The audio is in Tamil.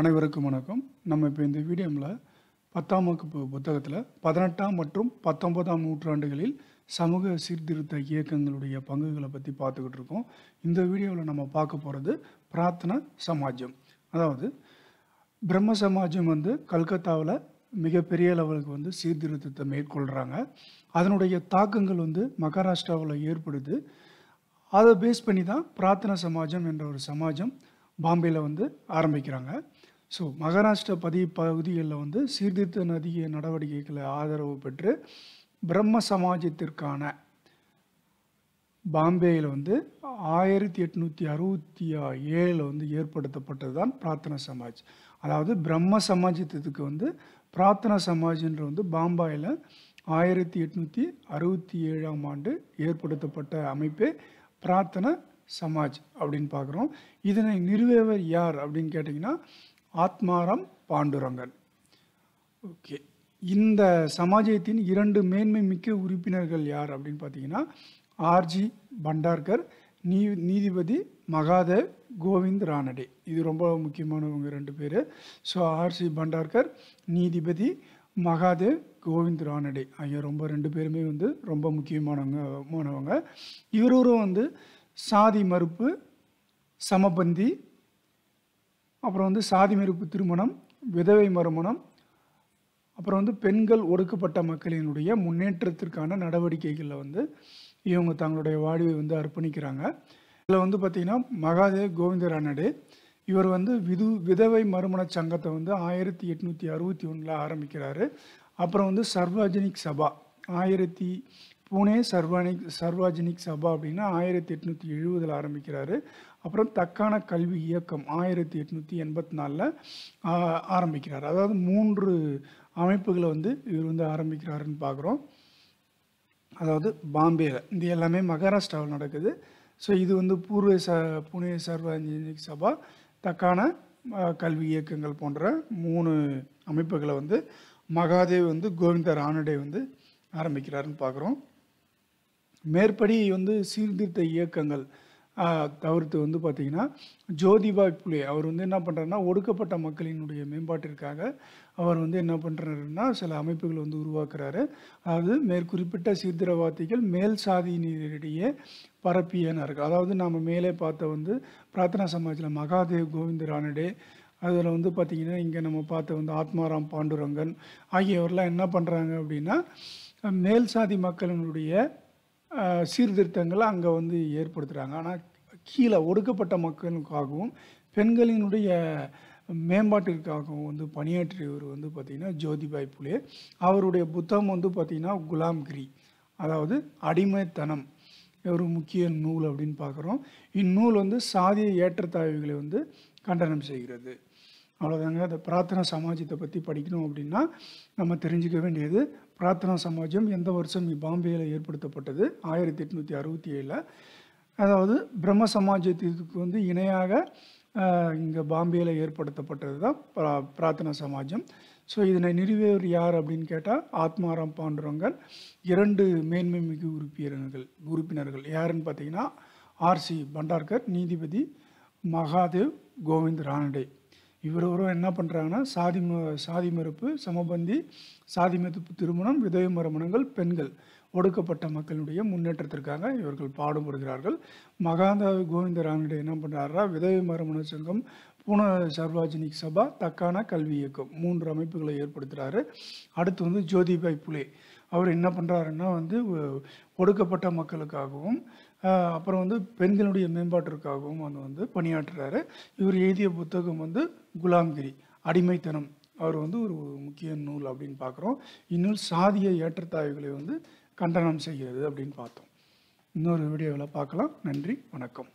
அனைவருக்கும் வணக்கம் நம்ம இப்போ இந்த வீடியோவில் பத்தாம் வகுப்பு புத்தகத்தில் பதினெட்டாம் மற்றும் பத்தொன்பதாம் நூற்றாண்டுகளில் சமூக சீர்திருத்த இயக்கங்களுடைய பங்குகளை பற்றி பார்த்துக்கிட்டு இருக்கோம் இந்த வீடியோவில் நம்ம பார்க்க போகிறது பிரார்த்தன சமாஜம் அதாவது பிரம்ம சமாஜம் வந்து கல்கத்தாவில் மிகப்பெரிய லெவலுக்கு வந்து சீர்திருத்தத்தை மேற்கொள்கிறாங்க அதனுடைய தாக்கங்கள் வந்து மகாராஷ்டிராவில் ஏற்படுது அதை பேஸ் பண்ணி தான் பிரார்த்தனை சமாஜம் என்ற ஒரு சமாஜம் பாம்பேயில் வந்து ஆரம்பிக்கிறாங்க ஸோ மகாராஷ்டிரா பதி பகுதிகளில் வந்து சீர்திருத்த நதிய நடவடிக்கைகளை ஆதரவு பெற்று பிரம்ம சமாஜத்திற்கான பாம்பேயில் வந்து ஆயிரத்தி எட்நூற்றி அறுபத்தி ஏழில் வந்து ஏற்படுத்தப்பட்டது தான் பிரார்த்தனா சமாஜ் அதாவது பிரம்ம சமாஜத்துக்கு வந்து பிரார்த்தனா சமாஜின்ற வந்து பாம்பாயில் ஆயிரத்தி எட்நூற்றி அறுபத்தி ஏழாம் ஆண்டு ஏற்படுத்தப்பட்ட அமைப்பே பிரார்த்தனை சமாஜ் அப்படின்னு பார்க்குறோம் இதனை நிறுவவர் யார் அப்படின்னு கேட்டிங்கன்னா ஆத்மாரம் பாண்டுரங்கன் ஓகே இந்த சமாஜத்தின் இரண்டு மேன்மை மிக்க உறுப்பினர்கள் யார் அப்படின்னு பார்த்தீங்கன்னா ஆர்ஜி பண்டார்கர் நீ நீதிபதி மகாதேவ் கோவிந்த் ரானடே இது ரொம்ப முக்கியமானவங்க ரெண்டு பேர் ஸோ ஆர்சி பண்டார்கர் நீதிபதி மகாதேவ் கோவிந்த் ரானடே ஆகிய ரொம்ப ரெண்டு பேருமே வந்து ரொம்ப முக்கியமானவங்க மாணவங்க இவரும் வந்து சாதி மறுப்பு சமபந்தி அப்புறம் வந்து சாதி மறுப்பு திருமணம் விதவை மறுமணம் அப்புறம் வந்து பெண்கள் ஒடுக்கப்பட்ட மக்களினுடைய முன்னேற்றத்திற்கான நடவடிக்கைகளில் வந்து இவங்க தங்களுடைய வாழ்வை வந்து அர்ப்பணிக்கிறாங்க இதில் வந்து பார்த்திங்கன்னா மகாதேவ் கோவிந்த ரானடு இவர் வந்து விது விதவை மறுமண சங்கத்தை வந்து ஆயிரத்தி எட்நூற்றி அறுபத்தி ஒன்றில் ஆரம்பிக்கிறாரு அப்புறம் வந்து சர்வஜனிக் சபா ஆயிரத்தி புனே சர்வானிக் சர்வாஜினிக் சபா அப்படின்னா ஆயிரத்தி எட்நூற்றி எழுபதில் ஆரம்பிக்கிறாரு அப்புறம் தக்கான கல்வி இயக்கம் ஆயிரத்தி எட்நூற்றி எண்பத்தி நாலில் ஆரம்பிக்கிறார் அதாவது மூன்று அமைப்புகளை வந்து இவர் வந்து ஆரம்பிக்கிறாருன்னு பார்க்குறோம் அதாவது பாம்பேயில் இது எல்லாமே மகாராஷ்டிராவில் நடக்குது ஸோ இது வந்து பூர்வ ச புனே சர்வாஜினிக் சபா தக்கான கல்வி இயக்கங்கள் போன்ற மூணு அமைப்புகளை வந்து மகாதேவ் வந்து கோவிந்த ரானடே வந்து ஆரம்பிக்கிறாருன்னு பார்க்குறோம் மேற்படி வந்து சீர்திருத்த இயக்கங்கள் தவிர்த்து வந்து பார்த்திங்கன்னா ஜோதிபாய் புலே அவர் வந்து என்ன பண்ணுறாருன்னா ஒடுக்கப்பட்ட மக்களினுடைய மேம்பாட்டிற்காக அவர் வந்து என்ன பண்ணுறாருன்னா சில அமைப்புகளை வந்து உருவாக்குறாரு அதாவது மேற்குறிப்பிட்ட சீர்திரவாதிகள் மேல் சாதியினரிடையே பரப்பியனார்கள் அதாவது நாம் மேலே பார்த்த வந்து பிரார்த்தனா சமாஜில் மகாதேவ் கோவிந்த ராணடே அதில் வந்து பார்த்திங்கன்னா இங்கே நம்ம பார்த்த வந்து ஆத்மாராம் பாண்டுரங்கன் ஆகியவர்லாம் என்ன பண்ணுறாங்க அப்படின்னா மேல் சாதி மக்களினுடைய சீர்திருத்தங்களை அங்கே வந்து ஏற்படுத்துகிறாங்க ஆனால் கீழே ஒடுக்கப்பட்ட மக்களுக்காகவும் பெண்களினுடைய மேம்பாட்டிற்காகவும் வந்து பணியாற்றியவர் வந்து பார்த்திங்கன்னா ஜோதிபாய் புலே அவருடைய புத்தகம் வந்து பார்த்திங்கன்னா குலாம்கிரி அதாவது அடிமைத்தனம் ஒரு முக்கிய நூல் அப்படின்னு பார்க்குறோம் இந்நூல் வந்து சாதிய ஏற்றத்தாழ்வுகளை வந்து கண்டனம் செய்கிறது அவ்வளோதாங்க அந்த பிரார்த்தனா சமாஜத்தை பற்றி படிக்கணும் அப்படின்னா நம்ம தெரிஞ்சுக்க வேண்டியது பிரார்த்தனா சமாஜம் எந்த வருஷம் பாம்பேயில் ஏற்படுத்தப்பட்டது ஆயிரத்தி எட்நூற்றி அறுபத்தி ஏழில் அதாவது பிரம்ம சமாஜத்திற்கு வந்து இணையாக இங்கே பாம்பேயில் ஏற்படுத்தப்பட்டது தான் பிரா பிரார்த்தனா சமாஜம் ஸோ இதனை நிறுவியவர் யார் அப்படின்னு கேட்டால் ஆத்மாராம் பாண்டுரங்கன் இரண்டு மேன்மை மிகு உறுப்பினர்கள் உறுப்பினர்கள் யாருன்னு பார்த்தீங்கன்னா ஆர்சி பண்டார்கர் நீதிபதி மகாதேவ் கோவிந்த் ரானடே இவர் என்ன பண்ணுறாங்கன்னா சாதி ம சாதி மறுப்பு சமபந்தி சாதி மறுப்பு திருமணம் விதவை மறுமணங்கள் பெண்கள் ஒடுக்கப்பட்ட மக்களுடைய முன்னேற்றத்திற்காக இவர்கள் பாடுபடுகிறார்கள் மகாந்தா கோவிந்தராமிட என்ன பண்ணுறாரா விதவை மறுமண சங்கம் பூன சர்வாஜினிக் சபா தக்கான கல்வி இயக்கம் மூன்று அமைப்புகளை ஏற்படுத்துகிறாரு அடுத்து வந்து ஜோதிபாய் புலே அவர் என்ன பண்ணுறாருன்னா வந்து ஒடுக்கப்பட்ட மக்களுக்காகவும் அப்புறம் வந்து பெண்களுடைய மேம்பாட்டிற்காகவும் வந்து வந்து பணியாற்றுறாரு இவர் எழுதிய புத்தகம் வந்து குலாம்கிரி அடிமைத்தனம் அவர் வந்து ஒரு முக்கிய நூல் அப்படின்னு பார்க்குறோம் இந்நூல் சாதிய ஏற்றத்தாய்வுகளை வந்து கண்டனம் செய்கிறது அப்படின்னு பார்த்தோம் இன்னொரு வீடியோவில் பார்க்கலாம் நன்றி வணக்கம்